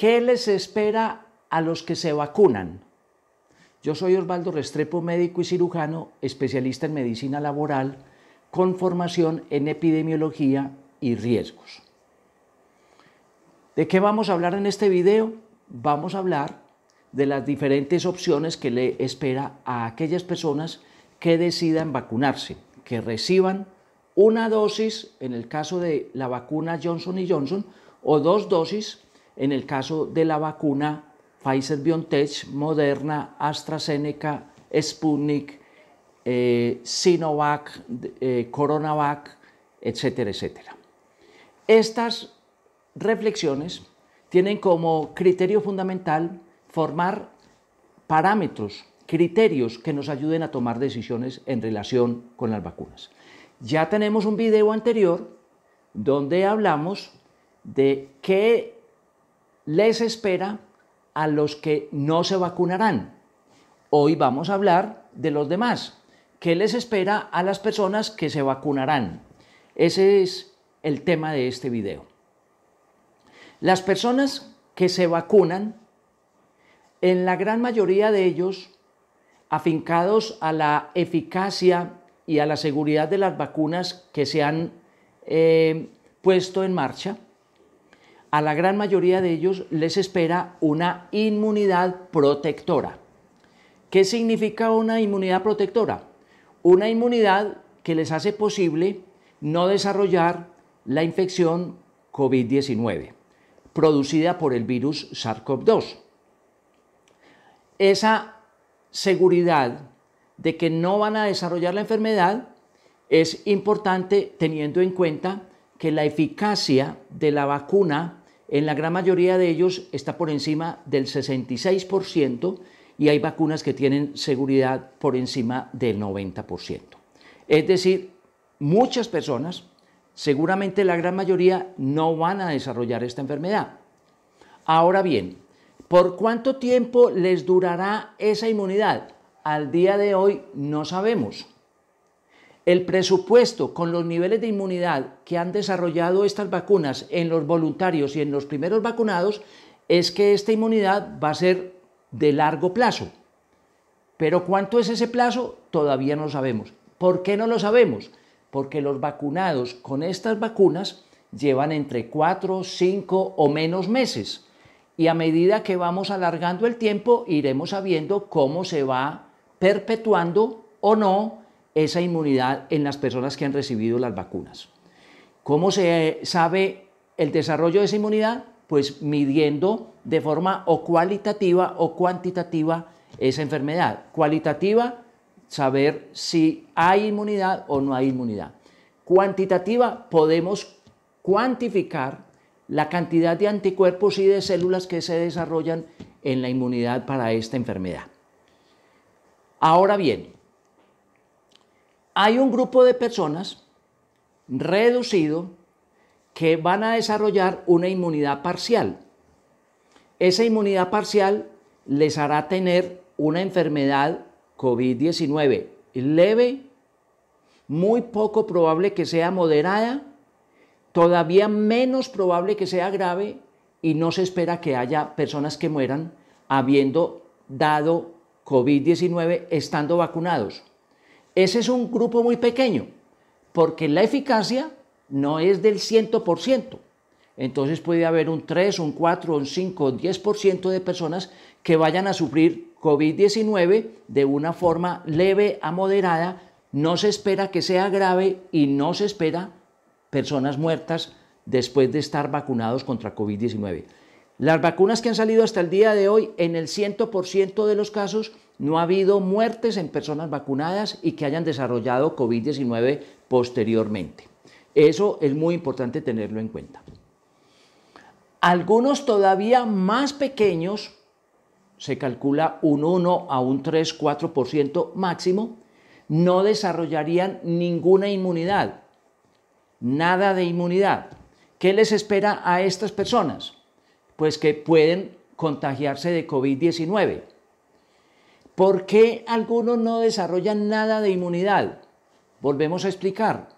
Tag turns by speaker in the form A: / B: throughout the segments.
A: ¿Qué les espera a los que se vacunan? Yo soy Osvaldo Restrepo, médico y cirujano, especialista en medicina laboral, con formación en epidemiología y riesgos. ¿De qué vamos a hablar en este video? Vamos a hablar de las diferentes opciones que le espera a aquellas personas que decidan vacunarse, que reciban una dosis, en el caso de la vacuna Johnson Johnson, o dos dosis en el caso de la vacuna Pfizer-BioNTech, Moderna, AstraZeneca, Sputnik, eh, Sinovac, eh, Coronavac, etcétera, etcétera. Estas reflexiones tienen como criterio fundamental formar parámetros, criterios que nos ayuden a tomar decisiones en relación con las vacunas. Ya tenemos un video anterior donde hablamos de qué les espera a los que no se vacunarán. Hoy vamos a hablar de los demás. ¿Qué les espera a las personas que se vacunarán? Ese es el tema de este video. Las personas que se vacunan, en la gran mayoría de ellos, afincados a la eficacia y a la seguridad de las vacunas que se han eh, puesto en marcha, a la gran mayoría de ellos les espera una inmunidad protectora. ¿Qué significa una inmunidad protectora? Una inmunidad que les hace posible no desarrollar la infección COVID-19 producida por el virus SARS-CoV-2. Esa seguridad de que no van a desarrollar la enfermedad es importante teniendo en cuenta que la eficacia de la vacuna en la gran mayoría de ellos está por encima del 66% y hay vacunas que tienen seguridad por encima del 90%. Es decir, muchas personas, seguramente la gran mayoría, no van a desarrollar esta enfermedad. Ahora bien, ¿por cuánto tiempo les durará esa inmunidad? Al día de hoy no sabemos. El presupuesto con los niveles de inmunidad que han desarrollado estas vacunas en los voluntarios y en los primeros vacunados es que esta inmunidad va a ser de largo plazo. Pero cuánto es ese plazo todavía no lo sabemos. ¿Por qué no lo sabemos? Porque los vacunados con estas vacunas llevan entre cuatro, cinco o menos meses. Y a medida que vamos alargando el tiempo, iremos sabiendo cómo se va perpetuando o no esa inmunidad en las personas que han recibido las vacunas. ¿Cómo se sabe el desarrollo de esa inmunidad? Pues midiendo de forma o cualitativa o cuantitativa esa enfermedad. Cualitativa, saber si hay inmunidad o no hay inmunidad. Cuantitativa, podemos cuantificar la cantidad de anticuerpos y de células que se desarrollan en la inmunidad para esta enfermedad. Ahora bien, hay un grupo de personas reducido que van a desarrollar una inmunidad parcial. Esa inmunidad parcial les hará tener una enfermedad COVID-19 leve, muy poco probable que sea moderada, todavía menos probable que sea grave y no se espera que haya personas que mueran habiendo dado COVID-19 estando vacunados. Ese es un grupo muy pequeño, porque la eficacia no es del 100%. Entonces puede haber un 3, un 4, un 5, un 10% de personas que vayan a sufrir COVID-19 de una forma leve a moderada. No se espera que sea grave y no se espera personas muertas después de estar vacunados contra COVID-19. Las vacunas que han salido hasta el día de hoy, en el 100% de los casos, no ha habido muertes en personas vacunadas y que hayan desarrollado COVID-19 posteriormente. Eso es muy importante tenerlo en cuenta. Algunos todavía más pequeños, se calcula un 1 a un 3, 4% máximo, no desarrollarían ninguna inmunidad, nada de inmunidad. ¿Qué les espera a estas personas? pues que pueden contagiarse de COVID-19. ¿Por qué algunos no desarrollan nada de inmunidad? Volvemos a explicar.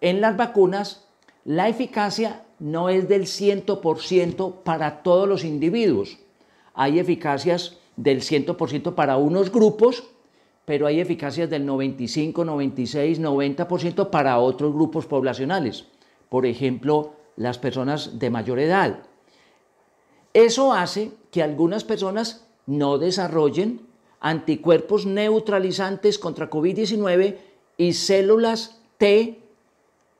A: En las vacunas, la eficacia no es del 100% para todos los individuos. Hay eficacias del 100% para unos grupos, pero hay eficacias del 95, 96, 90% para otros grupos poblacionales. Por ejemplo, las personas de mayor edad eso hace que algunas personas no desarrollen anticuerpos neutralizantes contra COVID-19 y células T,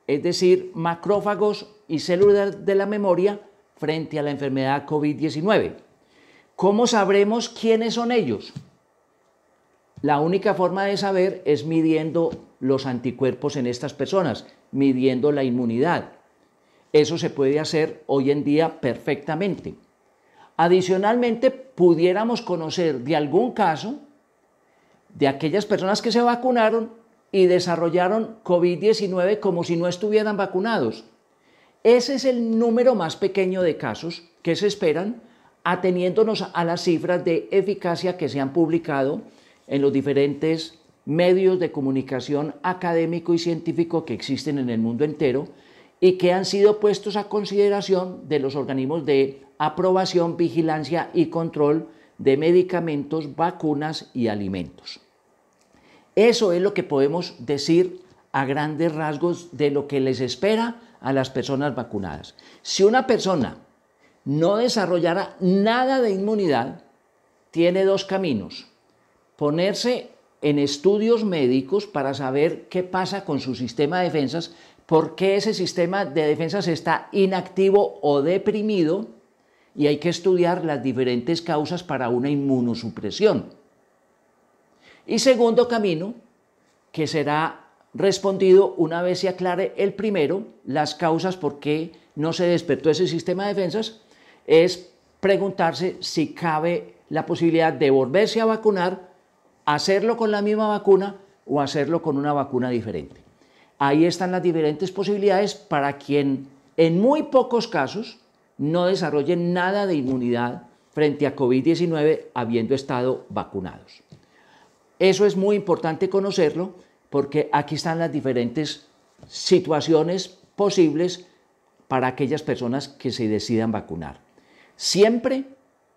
A: es decir, macrófagos y células de la memoria frente a la enfermedad COVID-19. ¿Cómo sabremos quiénes son ellos? La única forma de saber es midiendo los anticuerpos en estas personas, midiendo la inmunidad. Eso se puede hacer hoy en día perfectamente. Adicionalmente, pudiéramos conocer de algún caso de aquellas personas que se vacunaron y desarrollaron COVID-19 como si no estuvieran vacunados. Ese es el número más pequeño de casos que se esperan, ateniéndonos a las cifras de eficacia que se han publicado en los diferentes medios de comunicación académico y científico que existen en el mundo entero y que han sido puestos a consideración de los organismos de aprobación, vigilancia y control de medicamentos, vacunas y alimentos. Eso es lo que podemos decir a grandes rasgos de lo que les espera a las personas vacunadas. Si una persona no desarrollara nada de inmunidad, tiene dos caminos. Ponerse en estudios médicos para saber qué pasa con su sistema de defensas, por qué ese sistema de defensas está inactivo o deprimido, y hay que estudiar las diferentes causas para una inmunosupresión. Y segundo camino, que será respondido una vez se aclare el primero, las causas por qué no se despertó ese sistema de defensas, es preguntarse si cabe la posibilidad de volverse a vacunar, hacerlo con la misma vacuna o hacerlo con una vacuna diferente. Ahí están las diferentes posibilidades para quien en muy pocos casos no desarrollen nada de inmunidad frente a COVID-19 habiendo estado vacunados. Eso es muy importante conocerlo porque aquí están las diferentes situaciones posibles para aquellas personas que se decidan vacunar. Siempre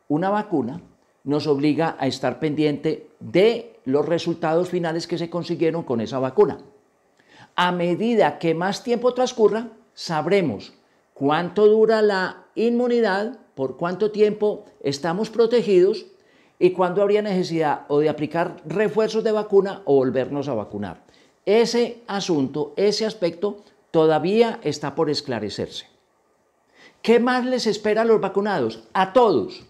A: una vacuna nos obliga a estar pendiente de los resultados finales que se consiguieron con esa vacuna. A medida que más tiempo transcurra, sabremos cuánto dura la inmunidad, por cuánto tiempo estamos protegidos y cuándo habría necesidad o de aplicar refuerzos de vacuna o volvernos a vacunar. Ese asunto, ese aspecto todavía está por esclarecerse. ¿Qué más les espera a los vacunados? A todos.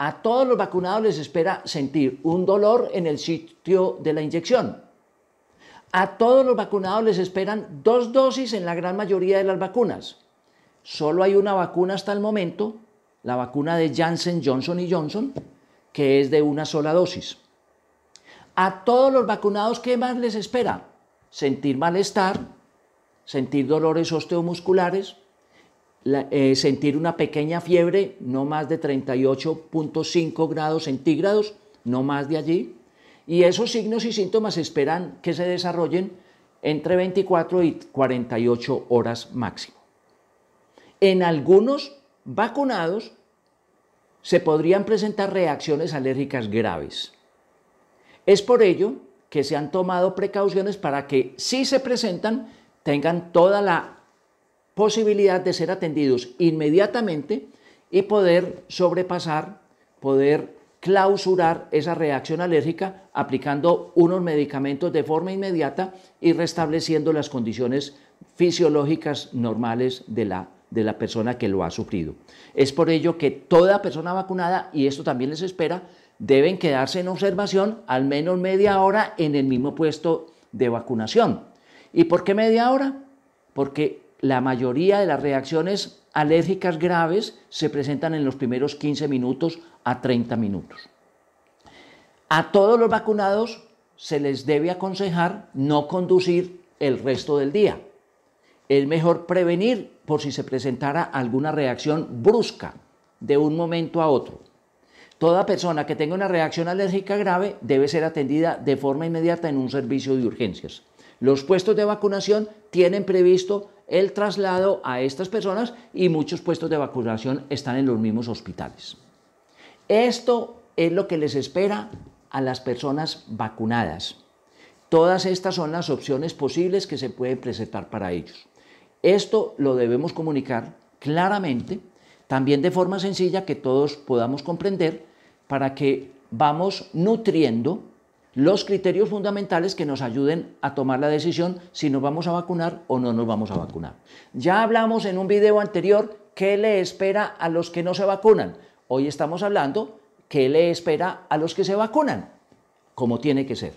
A: A todos los vacunados les espera sentir un dolor en el sitio de la inyección. A todos los vacunados les esperan dos dosis en la gran mayoría de las vacunas. Solo hay una vacuna hasta el momento, la vacuna de Janssen, Johnson y Johnson, que es de una sola dosis. A todos los vacunados, ¿qué más les espera? Sentir malestar, sentir dolores osteomusculares, eh, sentir una pequeña fiebre, no más de 38.5 grados centígrados, no más de allí. Y esos signos y síntomas esperan que se desarrollen entre 24 y 48 horas máximo. En algunos vacunados se podrían presentar reacciones alérgicas graves. Es por ello que se han tomado precauciones para que si se presentan tengan toda la posibilidad de ser atendidos inmediatamente y poder sobrepasar, poder clausurar esa reacción alérgica aplicando unos medicamentos de forma inmediata y restableciendo las condiciones fisiológicas normales de la de la persona que lo ha sufrido. Es por ello que toda persona vacunada, y esto también les espera, deben quedarse en observación al menos media hora en el mismo puesto de vacunación. ¿Y por qué media hora? Porque la mayoría de las reacciones alérgicas graves se presentan en los primeros 15 minutos a 30 minutos. A todos los vacunados se les debe aconsejar no conducir el resto del día es mejor prevenir por si se presentara alguna reacción brusca de un momento a otro. Toda persona que tenga una reacción alérgica grave debe ser atendida de forma inmediata en un servicio de urgencias. Los puestos de vacunación tienen previsto el traslado a estas personas y muchos puestos de vacunación están en los mismos hospitales. Esto es lo que les espera a las personas vacunadas. Todas estas son las opciones posibles que se pueden presentar para ellos. Esto lo debemos comunicar claramente, también de forma sencilla que todos podamos comprender, para que vamos nutriendo los criterios fundamentales que nos ayuden a tomar la decisión si nos vamos a vacunar o no nos vamos a vacunar. Ya hablamos en un video anterior qué le espera a los que no se vacunan. Hoy estamos hablando qué le espera a los que se vacunan, como tiene que ser.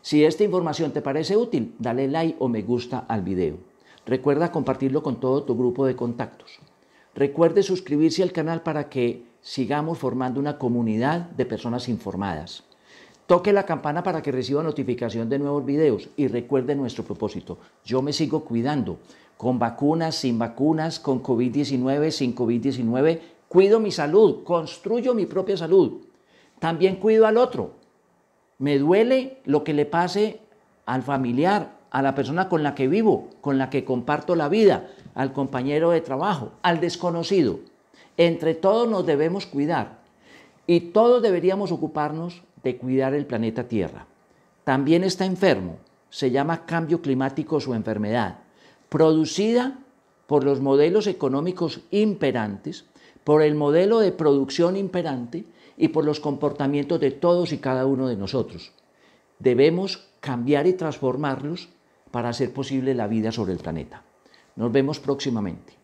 A: Si esta información te parece útil, dale like o me gusta al video. Recuerda compartirlo con todo tu grupo de contactos. Recuerde suscribirse al canal para que sigamos formando una comunidad de personas informadas. Toque la campana para que reciba notificación de nuevos videos y recuerde nuestro propósito. Yo me sigo cuidando, con vacunas, sin vacunas, con COVID-19, sin COVID-19. Cuido mi salud, construyo mi propia salud. También cuido al otro. Me duele lo que le pase al familiar, a la persona con la que vivo, con la que comparto la vida, al compañero de trabajo, al desconocido. Entre todos nos debemos cuidar y todos deberíamos ocuparnos de cuidar el planeta Tierra. También está enfermo, se llama cambio climático su enfermedad, producida por los modelos económicos imperantes, por el modelo de producción imperante y por los comportamientos de todos y cada uno de nosotros. Debemos cambiar y transformarlos para hacer posible la vida sobre el planeta. Nos vemos próximamente.